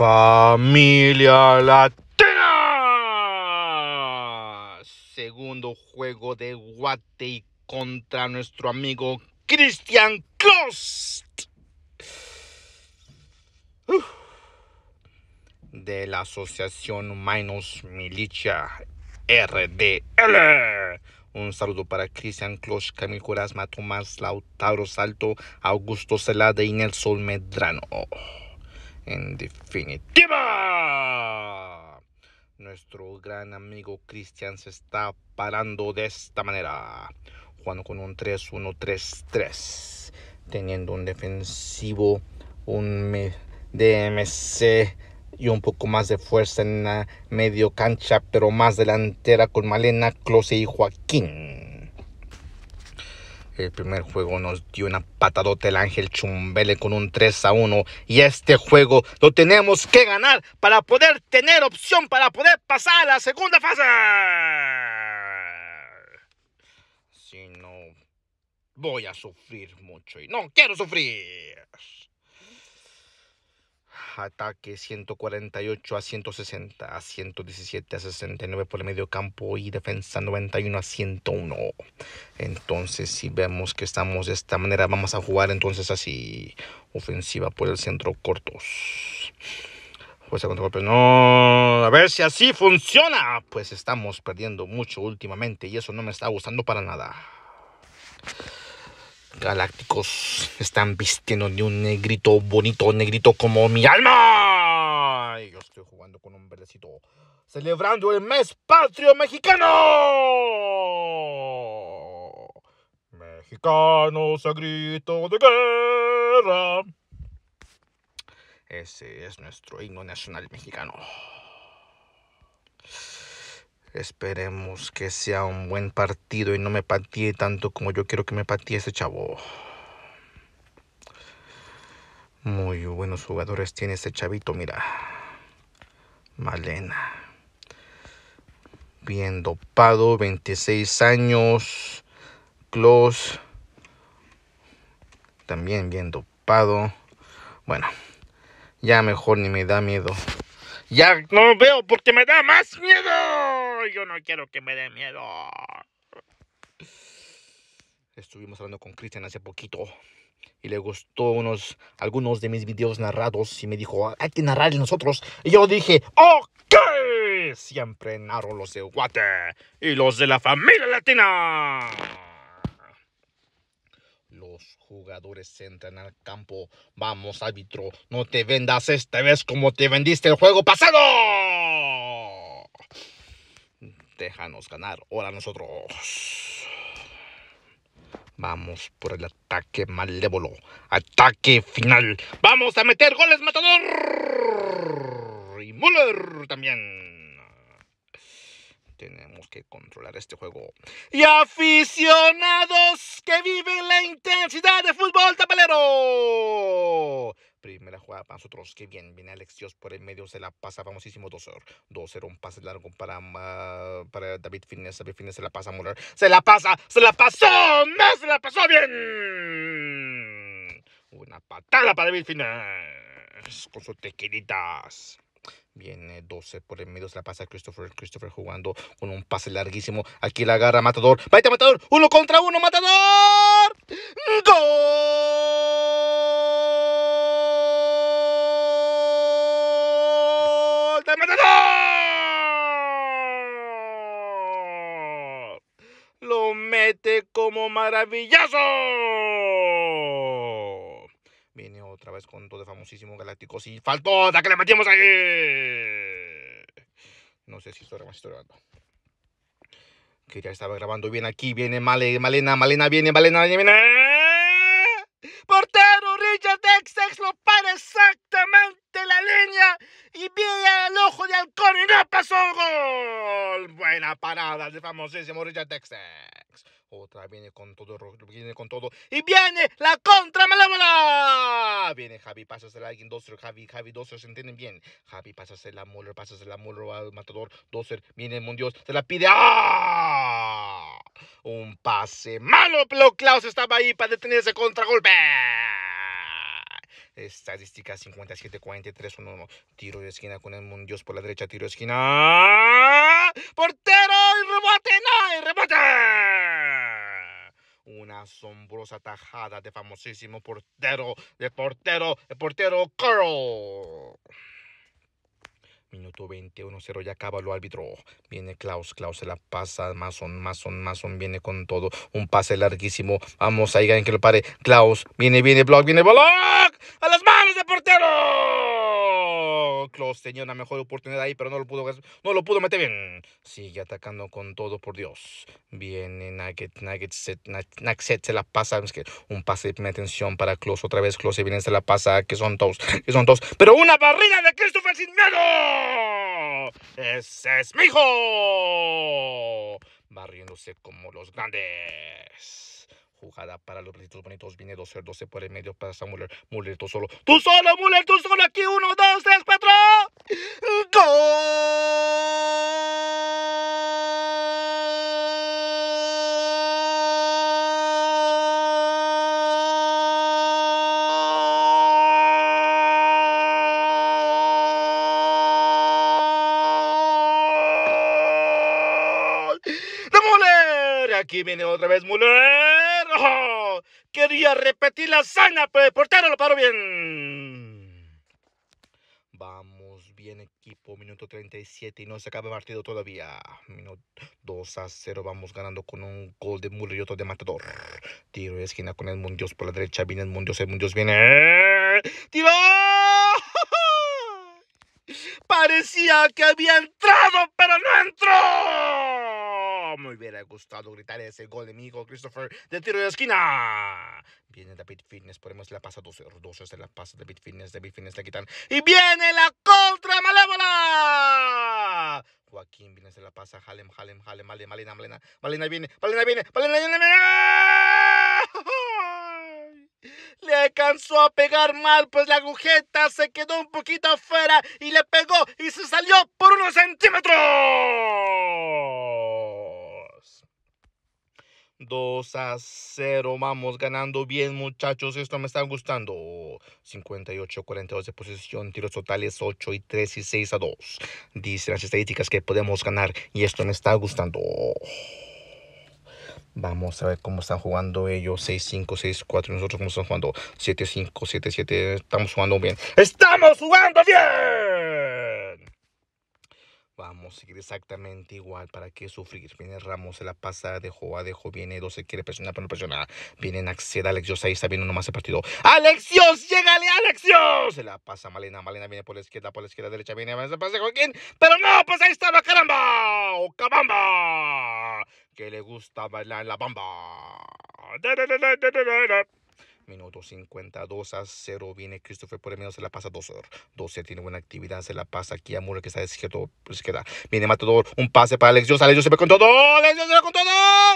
Familia Latina. Segundo juego de Guate contra nuestro amigo Christian Klost. De la Asociación Minus Milicia RDL. Un saludo para Cristian KLOSCH, Camil matomas Tomás Lautaro Salto, Augusto CELADE y Nelson Medrano. En definitiva, nuestro gran amigo Cristian se está parando de esta manera. Jugando con un 3-1-3-3. Teniendo un defensivo, un DMC y un poco más de fuerza en la medio cancha, pero más delantera con Malena, Close y Joaquín. El primer juego nos dio una patadota el Ángel Chumbele con un 3 a 1. Y este juego lo tenemos que ganar para poder tener opción, para poder pasar a la segunda fase. Si no, voy a sufrir mucho y no quiero sufrir ataque 148 a 160, a 117 a 69 por el medio campo y defensa 91 a 101. Entonces, si vemos que estamos de esta manera, vamos a jugar entonces así, ofensiva por el centro cortos. Pues no, a ver si así funciona. Pues estamos perdiendo mucho últimamente y eso no me está gustando para nada galácticos están vistiendo de un negrito bonito, negrito como mi alma. Y yo estoy jugando con un verdecito, celebrando el mes patrio mexicano. Mexicanos a grito de guerra. Ese es nuestro himno nacional mexicano. Esperemos que sea un buen partido y no me patíe tanto como yo quiero que me patíe este chavo. Muy buenos jugadores tiene este chavito, mira. Malena. Bien dopado, 26 años. Close. También bien dopado. Bueno, ya mejor ni me da miedo. Ya no veo porque me da más miedo yo no quiero que me dé miedo. Estuvimos hablando con Cristian hace poquito y le gustó unos, algunos de mis videos narrados y me dijo, hay que narrar nosotros. Y yo dije, ok, siempre narro los de Guate y los de la familia latina. Los jugadores entran al campo. Vamos, árbitro, no te vendas esta vez como te vendiste el juego pasado. Déjanos ganar. Ahora nosotros. Vamos por el ataque malévolo. Ataque final. Vamos a meter goles, matador. Y Muller también. Tenemos que controlar este juego. Y aficionados que viven la intensidad de fútbol tablero. Primera jugada para nosotros. Qué bien. Viene Alex Dios por el medio. Se la pasa. Famosísimo 2-0. 2-0. Un pase largo para, para David Fines. David Fines se la pasa a Muller. Se la pasa. Se la pasó. No se la pasó bien. Una patada para David Fines. Con sus tequilitas. Viene 12 por el medio, se la pasa Christopher. Christopher jugando con un pase larguísimo. Aquí la agarra Matador. ¡Vaya Matador. Uno contra uno, Matador. maravilloso maravilloso! Viene otra vez con todo de famosísimo galáctico. ¡Y faltó, da que le metimos ahí! No sé si estoy grabando, Que ya estaba grabando. Viene aquí, viene Malena, Malena, viene, Malena, viene. Portero Richard lo para exactamente la línea y viene al ojo de halcón y no pasó gol. Buena parada de famosísimo Richard tex otra viene con todo, viene con todo. Y viene la contra malévola. Viene Javi, pasas a alguien, Doser Javi, Javi, Doser ¿se entienden bien? Javi, Pasa a amor, Pasa a amor al matador, Doser viene el Mundios, se la pide. ¡ah! Un pase malo, pero Klaus estaba ahí para detener ese contragolpe estadística 57-43-1-1. Tiro de esquina con el Mundios por la derecha, tiro de esquina. ¡ah! Portero y rebote, no, y rebote asombrosa tajada de famosísimo portero, de portero, de portero Curl. Minuto 21-0, ya acaba lo árbitro. Viene Klaus, Klaus se la pasa. Mason, Mason, Mason viene con todo. Un pase larguísimo. Vamos ahí, alguien que lo pare. Klaus, viene, viene, Block, viene, Block. A las manos de portero tenía una mejor oportunidad ahí, pero no lo pudo, no lo pudo meter bien. Sigue atacando con todo, por Dios. Viene Nugget, Nugget, set, Nugget se la pasa. un pase de atención para Close. Otra vez Close viene, se la pasa, que son dos, que son dos. Pero una barrida de Christopher sin miedo. Ese es mi hijo. Barriéndose como los grandes jugada para los recitos bonitos. Viene 12-12 por el medio para Samuel Muller. Muller, tú solo. Tú solo, Muller, tú solo. Aquí, uno, dos, tres, cuatro aquí viene otra vez Muller. ¡Oh! quería repetir la sana, pero el portero lo paró bien. bien equipo. Minuto 37 y no se acaba el partido todavía. Minuto 2 a 0. Vamos ganando con un gol de otro de Matador. Tiro de esquina con el Mundios por la derecha. Viene el Mundios. El Mundios viene. ¡Tiro! Parecía que había entrado, pero no entró. Me hubiera gustado gritar ese gol de mi Christopher de tiro de esquina. Viene David Fitness, ponemos la pasa 12, 12 se la pasa David Fitness, David Fitness la quitan. Y viene la Joaquín viene, se la pasa, Halem, Halem, Halem, Malena, Malena, Malena, viene, Malena viene, Malena viene, Le alcanzó a pegar mal, pues la agujeta se quedó un poquito afuera y le pegó y se salió por unos centímetros. 2 a 0. Vamos ganando bien, muchachos. Esto me está gustando. 58-42 de posición, tiros totales 8 y 3 y 6 a 2. Dicen las estadísticas que podemos ganar y esto me está gustando. Vamos a ver cómo están jugando ellos. 6-5, 6-4. Nosotros cómo están jugando. 7-5, 7-7. Estamos jugando bien. ¡Estamos jugando bien! vamos a seguir exactamente igual. ¿Para qué sufrir? Viene Ramos, se la pasa, dejó, a dejó, viene 12, quiere presionar, pero no presiona. Viene Naxed, Alexios, ahí está viendo más el partido. ¡Alexios! ¡Llegale, Alexios! Se la pasa Malena, Malena viene por la izquierda, por la izquierda, derecha, viene, se pasa Joaquín, pero no, pues ahí estaba, caramba, o cabamba, que le gusta bailar la bamba. Minuto 50, 2 a 0. Viene Christopher por el medio, se la pasa 12 12 tiene buena actividad, se la pasa aquí a Muro que está de izquierdo, pues, queda Viene Matador, un pase para Alex sale Alex se ve con todo. Alex se ve con todo. ¡Ah!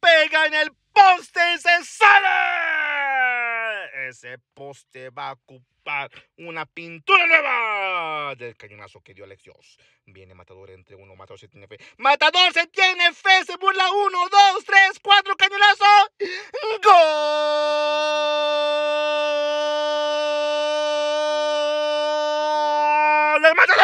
Pega en el poste y se sale. Ese poste va a ocupar una pintura nueva del cañonazo que dio Alex Viene Matador entre uno, Matador se tiene fe. Matador se tiene fe, se burla uno, dos cuatro cañonazos. ¡Gol! ¡El mató!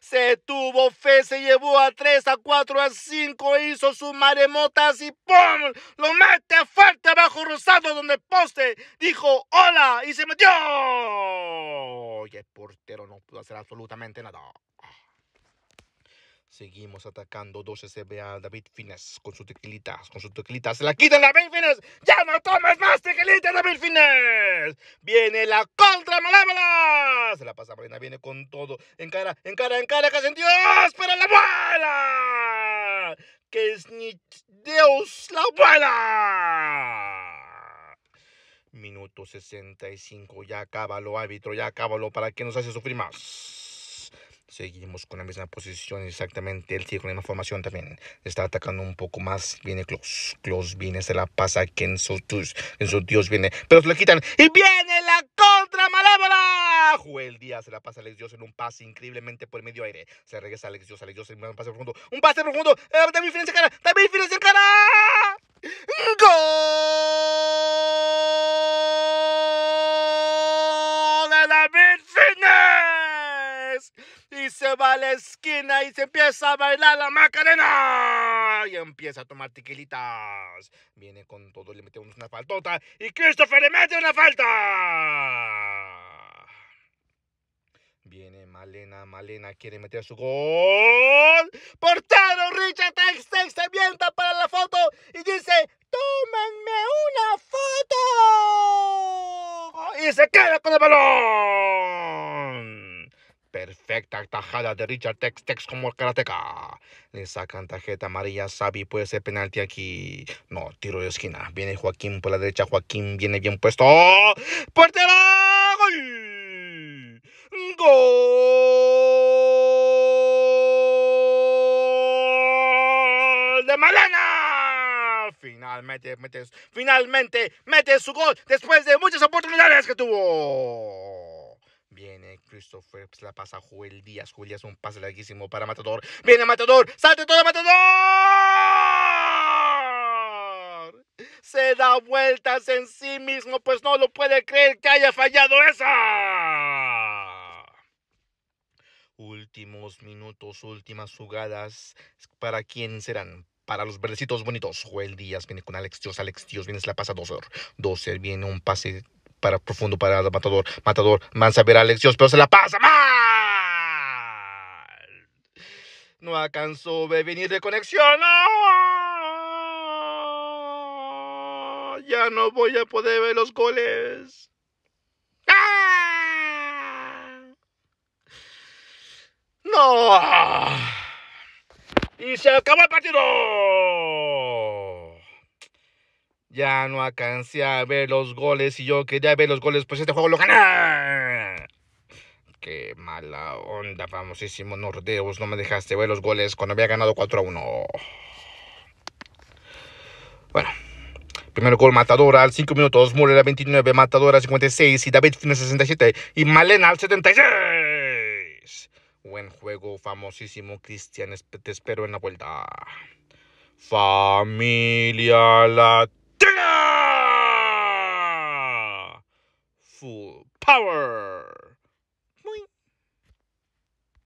Se tuvo fe, se llevó a tres, a cuatro, a cinco. hizo su maremotas y ¡pum! Lo mete fuerte abajo Rosado donde poste dijo ¡Hola! y se metió. Y el portero no pudo hacer absolutamente nada. Seguimos atacando 12 CBA David Fines con sus tequilitas, con sus tequilitas. ¡Se la quitan David Fines! ¡Ya no tomes más tequilitas, David Fines! ¡Viene la contra malévola! Se la pasa Marina, viene con todo. En cara, en cara, en cara, que en Dios, para la bola! ¡Que es ni Dios la bola! Minuto 65, ya lo árbitro, ya acábalo, ¿para que nos hace sufrir más? Seguimos con la misma posición exactamente. El tío con la misma formación también. Está atacando un poco más. Viene Klaus. Klaus viene, se la pasa que en su Dios viene. Pero se la quitan. Y viene la contra malévola. Joel Díaz se la pasa a Alex Dios en un pase increíblemente por el medio aire. Se regresa Alex Dios. Alex Dios en un pase profundo. Un pase profundo. Eh, David Fines cara. David Fines cara. ¡Gol! se va a la esquina y se empieza a bailar la Macarena. Y empieza a tomar tequilitas. Viene con todo, le metemos una faltota y Christopher le mete una falta. Viene Malena, Malena quiere meter su gol. Portero Richard Textex se vienta para la foto y dice, tómenme una foto. Y se queda con el balón. Perfecta tajada de Richard Tex Tex como el karateca. Le sacan tarjeta amarilla Sabi. Puede ser penalti aquí. No, tiro de esquina. Viene Joaquín por la derecha. Joaquín viene bien puesto. ¡Portero! ¡Gol! ¡Gol! ¡De Malena! Finalmente metes, finalmente mete su gol después de muchas oportunidades que tuvo. Christopher pues, la pasa Joel Díaz. Joel Díaz un pase larguísimo para Matador. ¡Viene Matador! ¡Salte todo Matador! Se da vueltas en sí mismo, pues no lo puede creer que haya fallado esa. Últimos minutos, últimas jugadas. ¿Para quién serán? para los verdecitos bonitos. Joel Díaz viene con Alex Dios. Alex Dios viene, se la pasa a Dozer. viene un pase para profundo, para matador, matador, Mansa ver a pero se la pasa mal. No alcanzó de venir de conexión. Ya no voy a poder ver los goles. ¡Ah! No. Y se acabó el partido. Ya no alcancé a ver los goles y yo quería ver los goles, pues este juego lo gané. Qué mala onda, famosísimo Nordeus. No me dejaste ver los goles cuando había ganado 4 a 1. Bueno. Primero gol Matadora al 5 minutos, Murera 29, Matadora 56 y David fina 67 y Malena al 76. Buen juego, famosísimo Cristian. Te espero en la vuelta. Familia Latina. Dinner! Full power!